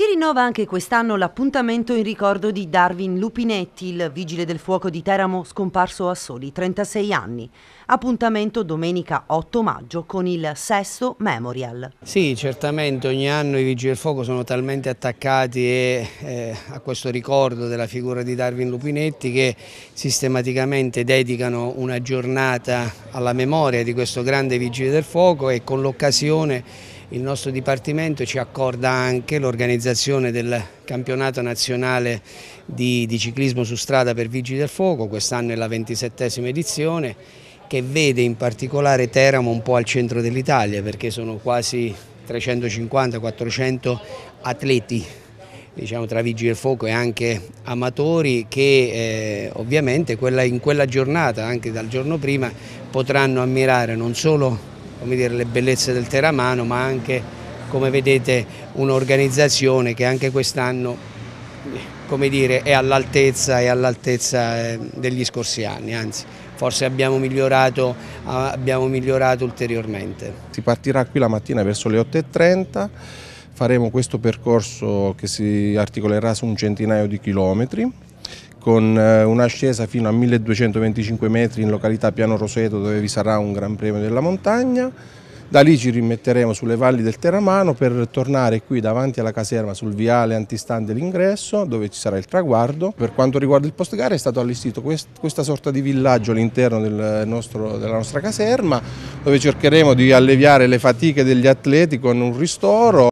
Si rinnova anche quest'anno l'appuntamento in ricordo di Darwin Lupinetti, il vigile del fuoco di Teramo scomparso a soli 36 anni. Appuntamento domenica 8 maggio con il sesto Memorial. Sì, certamente ogni anno i vigili del fuoco sono talmente attaccati e, eh, a questo ricordo della figura di Darwin Lupinetti che sistematicamente dedicano una giornata alla memoria di questo grande vigile del fuoco e con l'occasione il nostro Dipartimento ci accorda anche l'organizzazione del campionato nazionale di, di ciclismo su strada per Vigili del Fuoco, quest'anno è la ventisettesima edizione che vede in particolare Teramo un po' al centro dell'Italia perché sono quasi 350-400 atleti diciamo, tra vigili del fuoco e anche amatori che eh, ovviamente quella, in quella giornata, anche dal giorno prima, potranno ammirare non solo dire, le bellezze del Teramano, ma anche, come vedete, un'organizzazione che anche quest'anno dire, è all'altezza all eh, degli scorsi anni, anzi forse abbiamo migliorato, abbiamo migliorato ulteriormente. Si partirà qui la mattina verso le 8.30 faremo questo percorso che si articolerà su un centinaio di chilometri con eh, un'ascesa fino a 1225 metri in località Piano Roseto dove vi sarà un Gran Premio della Montagna. Da lì ci rimetteremo sulle valli del Teramano per tornare qui davanti alla caserma sul viale antistante l'ingresso dove ci sarà il traguardo. Per quanto riguarda il post gara è stato allestito quest questa sorta di villaggio all'interno del della nostra caserma dove cercheremo di alleviare le fatiche degli atleti con un ristoro.